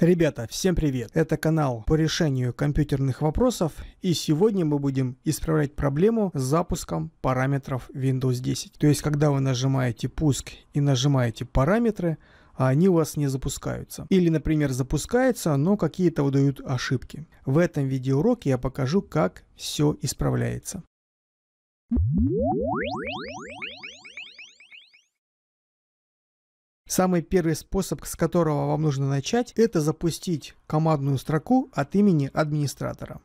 Ребята, всем привет! Это канал по решению компьютерных вопросов и сегодня мы будем исправлять проблему с запуском параметров Windows 10. То есть, когда вы нажимаете пуск и нажимаете параметры, а они у вас не запускаются. Или, например, запускается, но какие-то выдают ошибки. В этом видеоуроке я покажу, как все исправляется. Самый первый способ, с которого вам нужно начать, это запустить командную строку от имени администратора.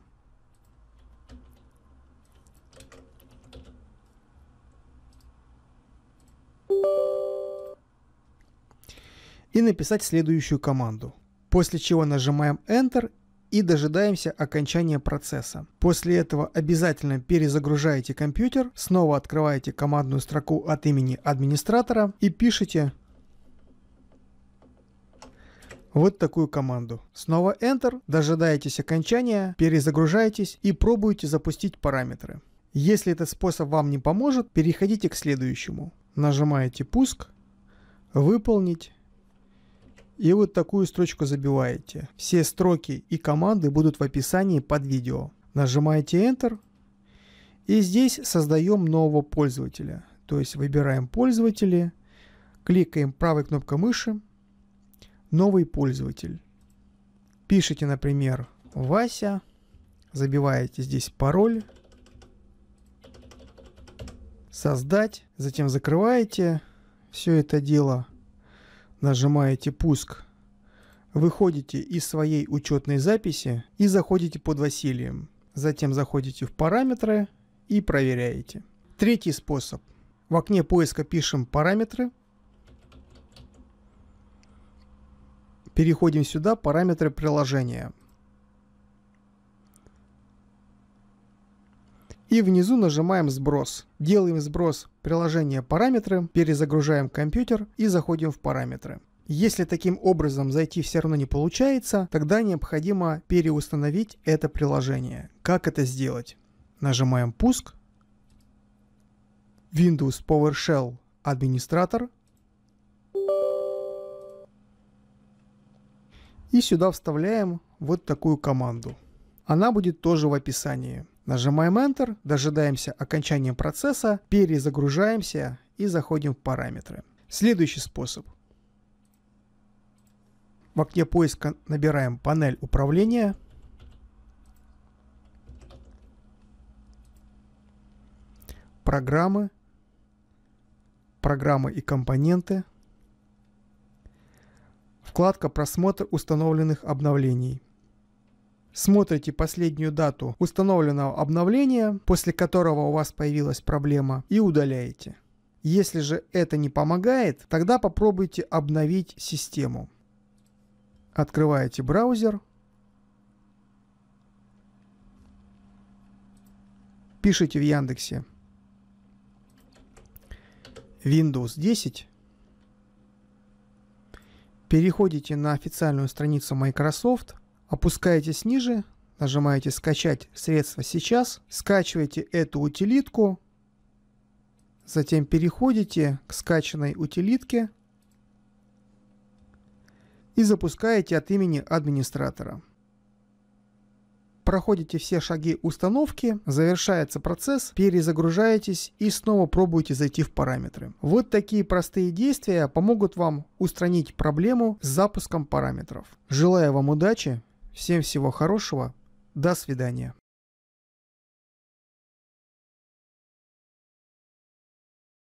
И написать следующую команду. После чего нажимаем Enter и дожидаемся окончания процесса. После этого обязательно перезагружаете компьютер, снова открываете командную строку от имени администратора и пишите вот такую команду. Снова Enter, дожидаетесь окончания, перезагружаетесь и пробуете запустить параметры. Если этот способ вам не поможет, переходите к следующему. Нажимаете «Пуск», «Выполнить», и вот такую строчку забиваете. Все строки и команды будут в описании под видео. Нажимаете Enter. И здесь создаем нового пользователя. То есть выбираем пользователи, кликаем правой кнопкой мыши, новый пользователь. Пишите, например, Вася, забиваете здесь пароль, создать, затем закрываете все это дело, нажимаете пуск, выходите из своей учетной записи и заходите под Василием. Затем заходите в параметры и проверяете. Третий способ. В окне поиска пишем параметры – Переходим сюда, параметры приложения. И внизу нажимаем сброс. Делаем сброс приложения параметры, перезагружаем компьютер и заходим в параметры. Если таким образом зайти все равно не получается, тогда необходимо переустановить это приложение. Как это сделать? Нажимаем пуск, Windows PowerShell администратор, И сюда вставляем вот такую команду. Она будет тоже в описании. Нажимаем Enter, дожидаемся окончания процесса, перезагружаемся и заходим в параметры. Следующий способ. В окне поиска набираем панель управления. Программы. Программы и компоненты. Вкладка «Просмотр установленных обновлений». Смотрите последнюю дату установленного обновления, после которого у вас появилась проблема, и удаляете. Если же это не помогает, тогда попробуйте обновить систему. Открываете браузер. Пишите в Яндексе Windows 10 переходите на официальную страницу Microsoft, опускаетесь ниже, нажимаете «Скачать средства сейчас», скачиваете эту утилитку, затем переходите к скачанной утилитке и запускаете от имени администратора проходите все шаги установки, завершается процесс, перезагружаетесь и снова пробуете зайти в параметры. Вот такие простые действия помогут вам устранить проблему с запуском параметров. Желаю вам удачи, всем всего хорошего, до свидания.